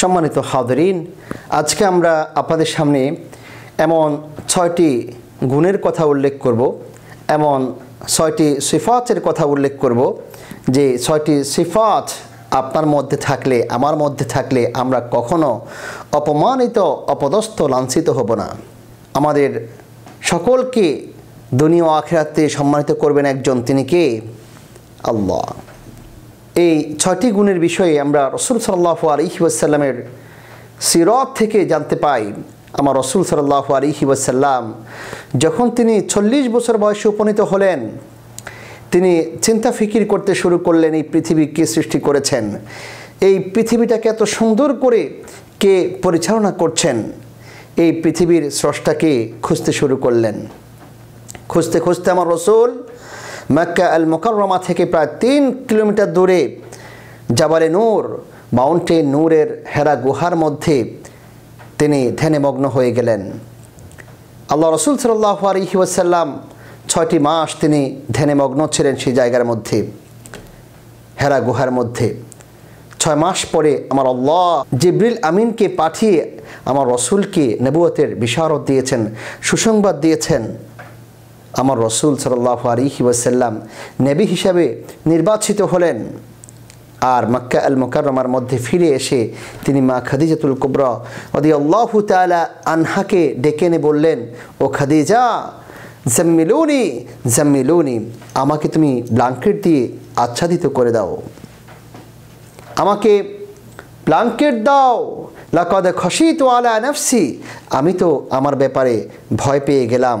সম্মানিত হাদরিন আজকে আমরা আপনাদের সামনে এমন ছয়টি গুণের কথা উল্লেখ করব এমন ছয়টি সিফাতের কথা উল্লেখ করব যে ছয়টি সিফাত আপনার মধ্যে থাকলে আমার মধ্যে থাকলে আমরা কখনো অপমানিত অপদস্থ লাঞ্ছিত হব না আমাদের সকলকে দুনিয়া আখেরাতে সম্মানিত করবেন একজন তিনি কে আল্লাহ এই ছয়টি গুণের বিষয়ে আমরা রসুল সাল্লাহ আলহি ওয়াসাল্লামের সিরত থেকে জানতে পাই আমার রসুল সাল্লাহ আলহি ওয়াসাল্লাম যখন তিনি চল্লিশ বছর বয়সে উপনীত হলেন তিনি চিন্তা ফিকির করতে শুরু করলেন এই পৃথিবী কে সৃষ্টি করেছেন এই পৃথিবীটাকে এত সুন্দর করে কে পরিচালনা করছেন এই পৃথিবীর স্রষ্টাকে খুঁজতে শুরু করলেন খুঁজতে খুঁজতে আমার রসুল মাক্কা আল মোকাররমা থেকে প্রায় তিন কিলোমিটার দূরে জাবারে নূর মাউন্টেন নূরের হেরা গুহার মধ্যে তিনি ধ্যানেমগ্ন হয়ে গেলেন আল্লাহ রসুল সাল্লাহ আলহি ওয়াসাল্লাম ছয়টি মাস তিনি ধ্যানেমগ্ন ছিলেন সেই জায়গার মধ্যে হেরা গুহার মধ্যে ছয় মাস পরে আমার আল্লাহ জিব্রিল আমিনকে পাঠিয়ে আমার রসুলকে নবুয়তের বিশারত দিয়েছেন সুসংবাদ দিয়েছেন আমার রসুল সাল্লাহ আলিহি ওয়াসাল্লাম নেবি হিসাবে নির্বাচিত হলেন আর মাক্কা আল মোকারমার মধ্যে ফিরে এসে তিনি মা খাদিজাতুল কুবরা অদি আল্লাহ তালা আনহাকে ডেকে এনে বললেন ও খাদিজা জাম্মিলুনি জাম্মিলুনি আমাকে তুমি ব্লাঙ্কেট দিয়ে আচ্ছাদিত করে দাও আমাকে ব্লাঙ্কেট দাও লাকাদে খসি তো আলা নফসি আমি তো আমার ব্যাপারে ভয় পেয়ে গেলাম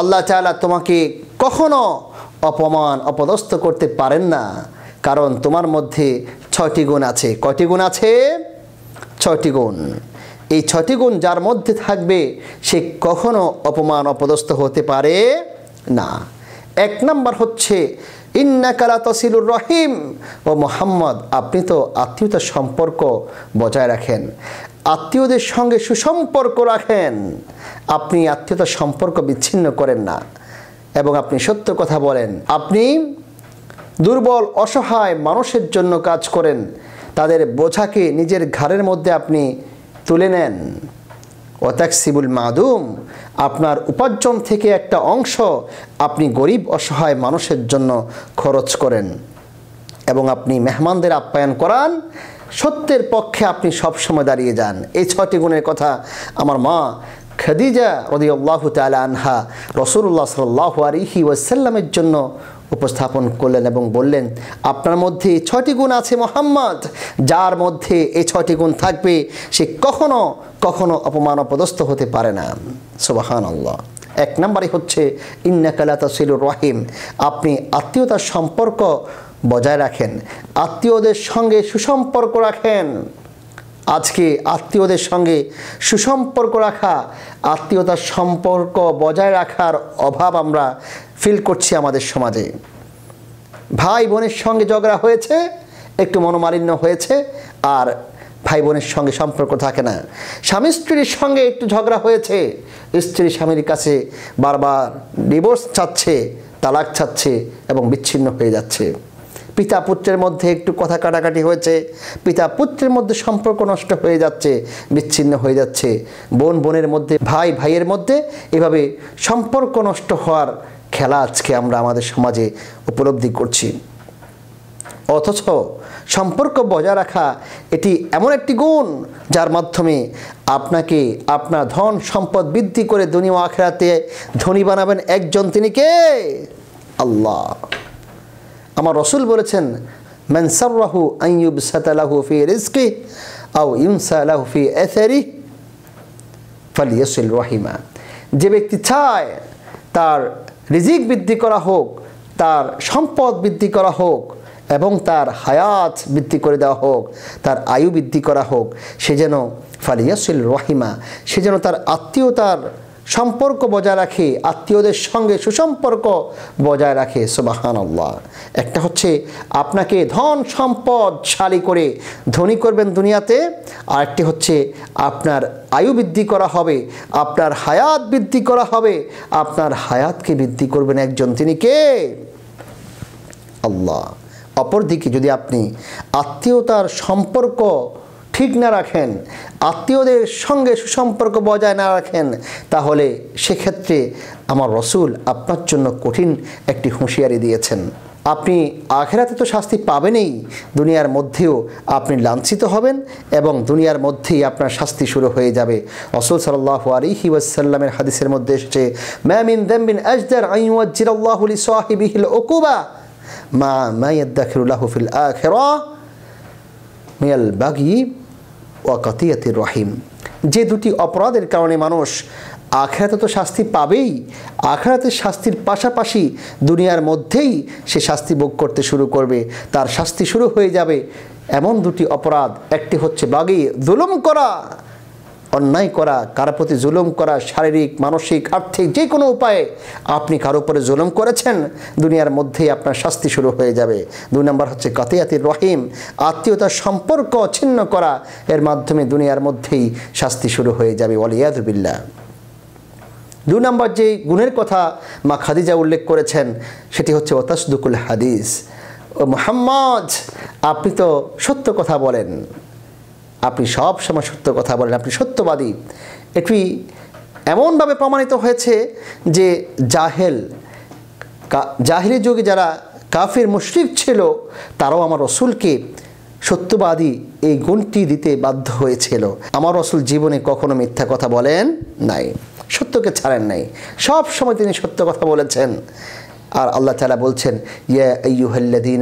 আল্লাহ চালা তোমাকে কখনো অপমান অপদস্থ করতে পারেন না কারণ তোমার মধ্যে ছয়টি গুণ আছে কয়টি গুণ আছে ছয়টি গুণ এই ছটি গুণ যার মধ্যে থাকবে সে কখনো অপমান অপদস্থ হতে পারে না এক নাম্বার হচ্ছে ইন্নাকালা তসিলুর রহিম ও মোহাম্মদ আপনি তো আত্মীয়তার সম্পর্ক বজায় রাখেন আত্মীয়দের সঙ্গে সুসম্পর্ক রাখেন আপনি আত্মীয়তার সম্পর্ক বিচ্ছিন্ন করেন না এবং আপনি সত্য কথা বলেন আপনি দুর্বল অসহায় মানুষের জন্য কাজ করেন তাদের বোঝাকে নিজের ঘাড়ের মধ্যে আপনি তুলে নেন অত্যাক্সিবুল মাদুম আপনার উপার্জন থেকে একটা অংশ আপনি গরিব অসহায় মানুষের জন্য খরচ করেন এবং আপনি মেহমানদের আপ্যায়ন করান সত্যের পক্ষে আপনি সবসময় দাঁড়িয়ে যান এই ছটি গুণের কথা আমার মা খাদিজা রদিউল্লাহ তালা আনহা রসুল্লাহ সাল্লাহ ওয়াসাল্লামের জন্য উপস্থাপন করলেন এবং বললেন আপনার মধ্যে ছটি গুণ আছে মোহাম্মদ যার মধ্যে এই ছটি গুণ থাকবে সে কখনো কখনো অপমান অপদস্থ হতে পারে না সুবাহান আল্লাহ এক নম্বরে হচ্ছে ইন্নাকালাতা সিলুর রাহিম আপনি আত্মীয়তার সম্পর্ক বজায় রাখেন আত্মীয়দের সঙ্গে সুসম্পর্ক রাখেন আজকে আত্মীয়দের সঙ্গে সুসম্পর্ক রাখা আত্মীয়তার সম্পর্ক বজায় রাখার অভাব আমরা ফিল করছি আমাদের সমাজে ভাই বোনের সঙ্গে ঝগড়া হয়েছে একটু মনোমালিন্য হয়েছে আর ভাই বোনের সঙ্গে সম্পর্ক থাকে না স্বামী স্ত্রীর সঙ্গে একটু ঝগড়া হয়েছে স্ত্রী স্বামীর কাছে বারবার ডিভোর্স চাচ্ছে তালাক চাচ্ছে এবং বিচ্ছিন্ন হয়ে যাচ্ছে পিতা পুত্রের মধ্যে একটু কথা কাটাকাটি হয়েছে পিতা পুত্রের মধ্যে সম্পর্ক নষ্ট হয়ে যাচ্ছে বিচ্ছিন্ন হয়ে যাচ্ছে বোন বোনের মধ্যে ভাই ভাইয়ের মধ্যে এভাবে সম্পর্ক নষ্ট হওয়ার খেলা আজকে আমরা আমাদের সমাজে উপলব্ধি করছি অথচ সম্পর্ক বজায় রাখা এটি এমন একটি গুণ যার মাধ্যমে আপনাকে আপনার ধন সম্পদ বৃদ্ধি করে দুনিয়া আখেরাতে ধনী বানাবেন একজন তিনি কে আল্লাহ আমার রসুল বলেছেন মেনসারাহু আইয়ুব সাতালাহু ফি রিজকি আও ইউনসালাহু ফি এথেরি ফালিয়াসুল রহিমা যে ব্যক্তি চায় তার রিজিক বৃদ্ধি করা হোক তার সম্পদ বৃদ্ধি করা হোক এবং তার হায়াত বৃদ্ধি করে দেওয়া হোক তার আয়ু বৃদ্ধি করা হোক সে যেন ফালিয়াসুল রহিমা সে যেন তার আত্মীয়তার সম্পর্ক বজায় রাখে আত্মীয়দের সঙ্গে সুসম্পর্ক বজায় রাখে সুবাহান আল্লাহ একটা হচ্ছে আপনাকে ধন সম্পদ শালী করে ধনী করবেন দুনিয়াতে আরেকটি হচ্ছে আপনার আয়ু বৃদ্ধি করা হবে আপনার হায়াত বৃদ্ধি করা হবে আপনার হায়াতকে বৃদ্ধি করবেন একজন তিনি কে আল্লাহ অপরদিকে যদি আপনি আত্মীয়তার সম্পর্ক ঠিক না রাখেন আত্মীয়দের সঙ্গে সুসম্পর্ক বজায় না রাখেন তাহলে সেক্ষেত্রে আমার রসুল আপনার জন্য কঠিন একটি হুঁশিয়ারি দিয়েছেন আপনি আখেরাতে তো শাস্তি পাবেনই দুনিয়ার মধ্যেও আপনি লাঞ্ছিত হবেন এবং দুনিয়ার মধ্যেই আপনার শাস্তি শুরু হয়ে যাবে অসুল সাল্লাহ আলিহি ওয়াসাল্লামের হাদিসের মধ্যে এসেছে ম্যামিন দেমিন আজদার আইওয়াজিরাল্লাহুল সাহিবিহিল ওকুবা মা মাইয়াদ্দাখিরুল্লাহ ফিল আখেরা মিয়াল বাগি কতিয়াতির রহিম যে দুটি অপরাধের কারণে মানুষ আখড়াতে তো শাস্তি পাবেই আখড়াতে শাস্তির পাশাপাশি দুনিয়ার মধ্যেই সে শাস্তি ভোগ করতে শুরু করবে তার শাস্তি শুরু হয়ে যাবে এমন দুটি অপরাধ একটি হচ্ছে বাগি জুলুম করা অন্যায় করা কারো প্রতি জুলুম করা শারীরিক মানসিক আর্থিক যে কোনো উপায়ে আপনি কারো উপরে জুলুম করেছেন দুনিয়ার মধ্যেই আপনার শাস্তি শুরু হয়ে যাবে দুই নম্বর হচ্ছে কাতিয়াতির রহিম আত্মীয়তার সম্পর্ক ছিন্ন করা এর মাধ্যমে দুনিয়ার মধ্যেই শাস্তি শুরু হয়ে যাবে ওয়ালিয়াদুবিল্লা দুই নম্বর যে গুণের কথা মা খাদিজা উল্লেখ করেছেন সেটি হচ্ছে ওতাসদুকুল হাদিস ও মোহাম্মদ আপনি তো সত্য কথা বলেন আপনি সব সময় সত্য কথা বলেন আপনি সত্যবাদী এটি এমনভাবে প্রমাণিত হয়েছে যে জাহেল জাহিলি যুগে যারা কাফির মুশরিক ছিল তারাও আমার রসুলকে সত্যবাদী এই গুণটি দিতে বাধ্য হয়েছিল আমার রসুল জীবনে কখনো মিথ্যা কথা বলেন নাই সত্যকে ছাড়েন নাই সব সময় তিনি সত্য কথা বলেছেন আর আল্লাহ তালা বলছেন ইয়াহ্লাদিন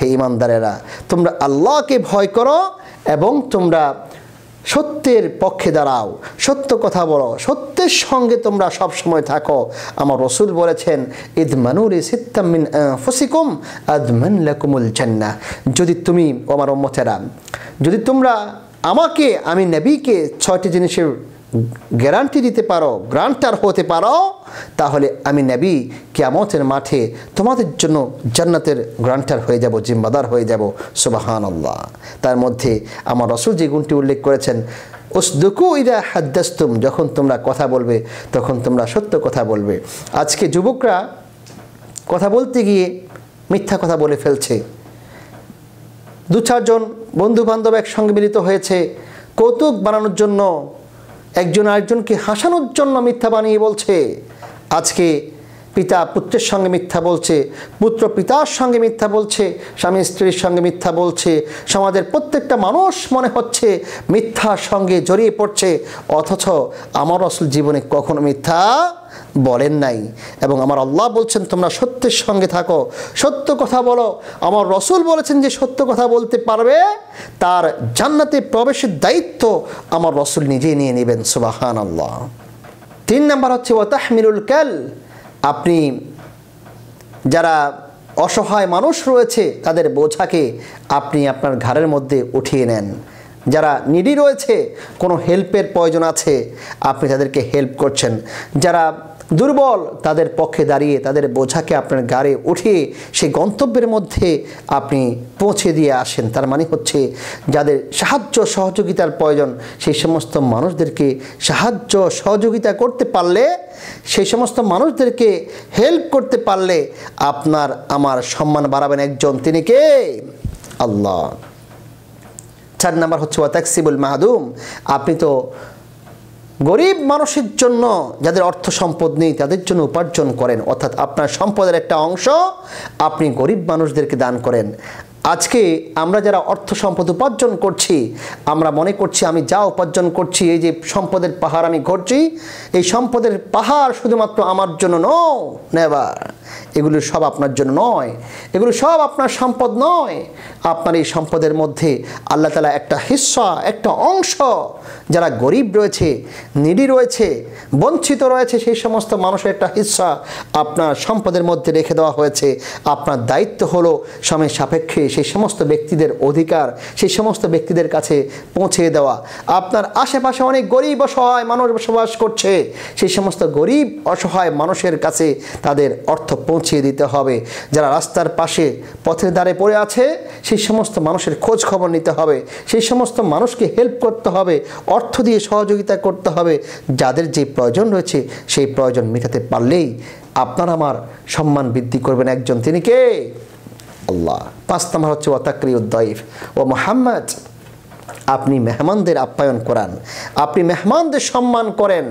হে ইমানদারেরা তোমরা আল্লাহকে ভয় করো এবং তোমরা সত্যের পক্ষে দাঁড়াও সত্য কথা বলো সত্যের সঙ্গে তোমরা সব সময় থাকো আমার রসুল বলেছেন ইদমানুরি সিত্তামিন ফসিকুম আদমান লাকুমুল জান্না যদি তুমি আমার ওম্মতেরা যদি তোমরা আমাকে আমি নবীকে ছয়টি জিনিসের গ্যারান্টি দিতে পারো গ্রান্টার হতে পারো তাহলে আমি নেবি কেয়ামতের মাঠে তোমাদের জন্য জান্নাতের গ্রান্টার হয়ে যাব জিম্মাদার হয়ে যাব সুবাহান আল্লাহ তার মধ্যে আমার রসুল যে গুণটি উল্লেখ করেছেন ওসদুকু ইরা হাদ্দাস্তুম যখন তোমরা কথা বলবে তখন তোমরা সত্য কথা বলবে আজকে যুবকরা কথা বলতে গিয়ে মিথ্যা কথা বলে ফেলছে দু চারজন বন্ধু বান্ধব একসঙ্গে মিলিত হয়েছে কৌতুক বানানোর জন্য একজন আরেকজনকে হাসানোর জন্য মিথ্যা বানিয়ে বলছে আজকে পিতা পুত্রের সঙ্গে মিথ্যা বলছে পুত্র পিতার সঙ্গে মিথ্যা বলছে স্বামী স্ত্রীর সঙ্গে মিথ্যা বলছে সমাজের প্রত্যেকটা মানুষ মনে হচ্ছে মিথ্যার সঙ্গে জড়িয়ে পড়ছে অথচ আমার আসল জীবনে কখনো মিথ্যা বলেন নাই এবং আমার আল্লাহ বলছেন তোমরা সত্যের সঙ্গে থাকো সত্য কথা বলো আমার রসুল বলেছেন যে সত্য কথা বলতে পারবে তার জান্নাতে প্রবেশের দায়িত্ব আমার রসুল নিজেই নিয়ে নেবেন সুবাহান আল্লাহ তিন নাম্বার হচ্ছে ও তাহমিরুল ক্যাল আপনি যারা অসহায় মানুষ রয়েছে তাদের বোঝাকে আপনি আপনার ঘাড়ের মধ্যে উঠিয়ে নেন যারা নিডি রয়েছে কোনো হেল্পের প্রয়োজন আছে আপনি তাদেরকে হেল্প করছেন যারা দুর্বল তাদের পক্ষে দাঁড়িয়ে তাদের বোঝাকে আপনার গাড়ে উঠিয়ে সেই গন্তব্যের মধ্যে আপনি পৌঁছে দিয়ে আসেন তার মানে হচ্ছে যাদের সাহায্য সহযোগিতার প্রয়োজন সেই সমস্ত মানুষদেরকে সাহায্য সহযোগিতা করতে পারলে সেই সমস্ত মানুষদেরকে হেল্প করতে পারলে আপনার আমার সম্মান বাড়াবেন একজন তিনি কে আল্লাহ চার নাম্বার হচ্ছে ওয়াতাক্সিবুল মাহাদুম আপনি তো গরিব মানুষের জন্য যাদের অর্থ সম্পদ নেই তাদের জন্য উপার্জন করেন অর্থাৎ আপনার সম্পদের একটা অংশ আপনি গরিব মানুষদেরকে দান করেন আজকে আমরা যারা অর্থ সম্পদ উপার্জন করছি আমরা মনে করছি আমি যা উপার্জন করছি এই যে সম্পদের পাহাড় আমি ঘটছি এই সম্পদের পাহাড় শুধুমাত্র আমার জন্য নয় নেবার এগুলো সব আপনার জন্য নয় এগুলো সব আপনার সম্পদ নয় আপনার এই সম্পদের মধ্যে আল্লাহ তালা একটা হিস্সা একটা অংশ যারা গরিব রয়েছে নিডি রয়েছে বঞ্চিত রয়েছে সেই সমস্ত মানুষের একটা হিস্সা আপনার সম্পদের মধ্যে রেখে দেওয়া হয়েছে আপনার দায়িত্ব হলো সময় সাপেক্ষে সেই সমস্ত ব্যক্তিদের অধিকার সেই সমস্ত ব্যক্তিদের কাছে পৌঁছে দেওয়া আপনার আশেপাশে অনেক গরিব অসহায় মানুষ বসবাস করছে সেই সমস্ত গরিব অসহায় মানুষের কাছে তাদের অর্থ পৌঁছিয়ে দিতে হবে যারা রাস্তার পাশে পথের দ্বারে পড়ে আছে সেই সমস্ত মানুষের খোঁজ খবর নিতে হবে সেই সমস্ত মানুষকে হেল্প করতে হবে অর্থ দিয়ে সহযোগিতা করতে হবে যাদের যে প্রয়োজন রয়েছে সেই প্রয়োজন মেটাতে পারলেই আপনার আমার সম্মান বৃদ্ধি করবেন একজন তিনি কে আল্লাহ পাঁচ নম্বর হচ্ছে ওয়াতাকরি উদ্দাইফ ও মোহাম্মদ আপনি মেহমানদের আপ্যায়ন করান আপনি মেহমানদের সম্মান করেন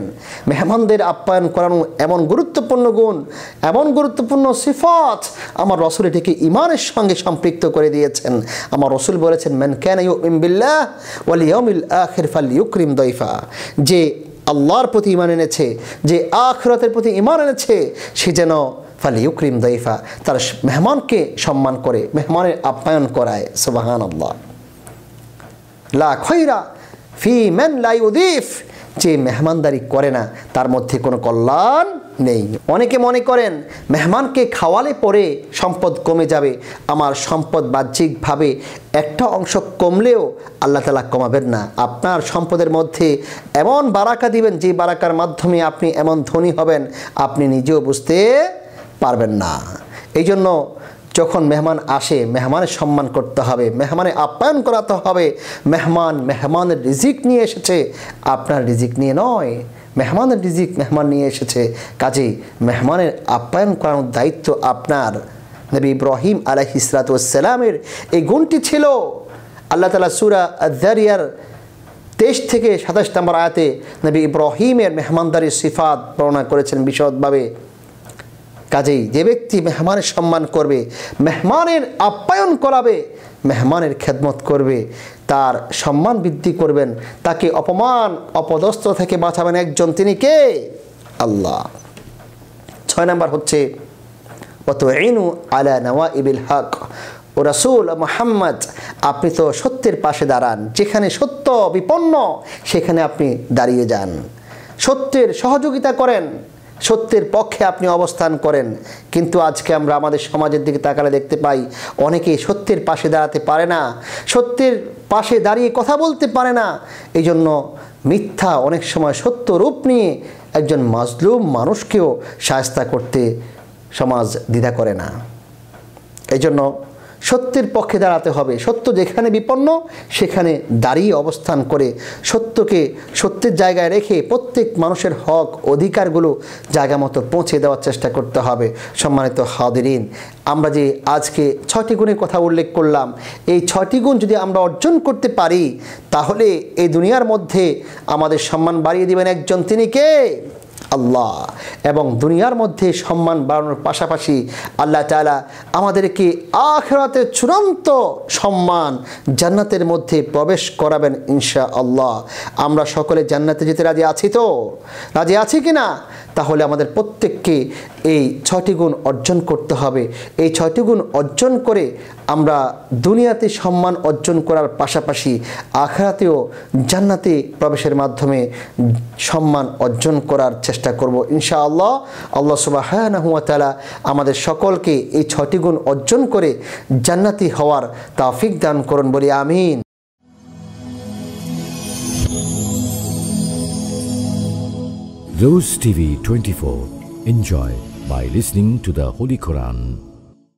মেহমানদের আপ্যায়ন করানো এমন গুরুত্বপূর্ণ গুণ এমন গুরুত্বপূর্ণ সিফাত আমার রসুল এটিকে ইমানের সঙ্গে সম্পৃক্ত করে দিয়েছেন আমার রসুল বলেছেন ম্যান ক্যান ইউমিল্লাহ ওয়ালিয়মিল আখির ফাল ইউক্রিম দৈফা যে আল্লাহর প্রতি ইমান এনেছে যে আখরাতের প্রতি ইমান এনেছে সে যেন ফলে ইউক্রিম দাইফা তারা মেহমানকে সম্মান করে মেহমানের আপ্যায়ন করায় সুবাহান আল্লাহ লা খৈরা ফি ম্যান লাই উদিফ যে মেহমানদারি করে না তার মধ্যে কোনো কল্যাণ নেই অনেকে মনে করেন মেহমানকে খাওয়ালে পরে সম্পদ কমে যাবে আমার সম্পদ বাহ্যিকভাবে একটা অংশ কমলেও আল্লাহ তালা কমাবেন না আপনার সম্পদের মধ্যে এমন বারাকা দিবেন যে বারাকার মাধ্যমে আপনি এমন ধনী হবেন আপনি নিজেও বুঝতে পারবেন না এই জন্য যখন মেহমান আসে মেহমানের সম্মান করতে হবে মেহমানে আপ্যায়ন করাতে হবে মেহমান মেহমানের রিজিক নিয়ে এসেছে আপনার রিজিক নিয়ে নয় মেহমানের রিজিক মেহমান নিয়ে এসেছে কাজেই মেহমানের আপ্যায়ন করানোর দায়িত্ব আপনার নবী ইব্রাহিম আলাহি ইসরাতামের এই গুণটি ছিল আল্লাহ তালা সুরা আদারিয়ার তেইশ থেকে সাতাশ নম্বর আয়াতে নবী ইব্রাহিমের মেহমানদারির সিফাত বর্ণনা করেছেন বিশদভাবে কাজেই যে ব্যক্তি মেহমানের সম্মান করবে মেহমানের আপ্যায়ন করাবে মেহমানের খেদমত করবে তার সম্মান বৃদ্ধি করবেন তাকে অপমান অপদস্থ থেকে বাঁচাবেন একজন তিনি কে আল্লাহ ছয় নম্বর হচ্ছে অত এনু আলা নওয়া ইবিল হক ও রাসুল মোহাম্মদ আপনি তো সত্যের পাশে দাঁড়ান যেখানে সত্য বিপন্ন সেখানে আপনি দাঁড়িয়ে যান সত্যের সহযোগিতা করেন সত্যের পক্ষে আপনি অবস্থান করেন কিন্তু আজকে আমরা আমাদের সমাজের দিকে তাকালে দেখতে পাই অনেকে সত্যের পাশে দাঁড়াতে পারে না সত্যের পাশে দাঁড়িয়ে কথা বলতে পারে না এই জন্য মিথ্যা অনেক সময় সত্য রূপ নিয়ে একজন মাজলুম মানুষকেও সায়স্তা করতে সমাজ দ্বিধা করে না এই জন্য সত্যের পক্ষে দাঁড়াতে হবে সত্য যেখানে বিপন্ন সেখানে দাঁড়িয়ে অবস্থান করে সত্যকে সত্যের জায়গায় রেখে প্রত্যেক মানুষের হক অধিকারগুলো জায়গা মতো পৌঁছে দেওয়ার চেষ্টা করতে হবে সম্মানিত হাদিরিন আমরা যে আজকে ছয়টি গুণের কথা উল্লেখ করলাম এই ছয়টি গুণ যদি আমরা অর্জন করতে পারি তাহলে এই দুনিয়ার মধ্যে আমাদের সম্মান বাড়িয়ে দিবেন একজন তিনি কে আল্লাহ এবং দুনিয়ার মধ্যে সম্মান বাড়ানোর পাশাপাশি আল্লাহ তালা আমাদেরকে আখেরাতে চূড়ান্ত সম্মান জান্নাতের মধ্যে প্রবেশ করাবেন ইনশা আল্লাহ আমরা সকলে জান্নাতে যেতে রাজি আছি তো রাজি আছি কি না তাহলে আমাদের প্রত্যেককে এই ছয়টি গুণ অর্জন করতে হবে এই ছয়টি গুণ অর্জন করে আমরা দুনিয়াতে সম্মান অর্জন করার পাশাপাশি আখড়াতেও জান্নাতে প্রবেশের মাধ্যমে সম্মান অর্জন করার চেষ্টা করব ইনশা আল্লাহ সুবাহ তালা আমাদের সকলকে এই ছয়টি গুণ অর্জন করে জান্নাতি হওয়ার তাফিক দান করুন বলি আমিন Rose TV 24. Enjoy by listening to the Holy Quran.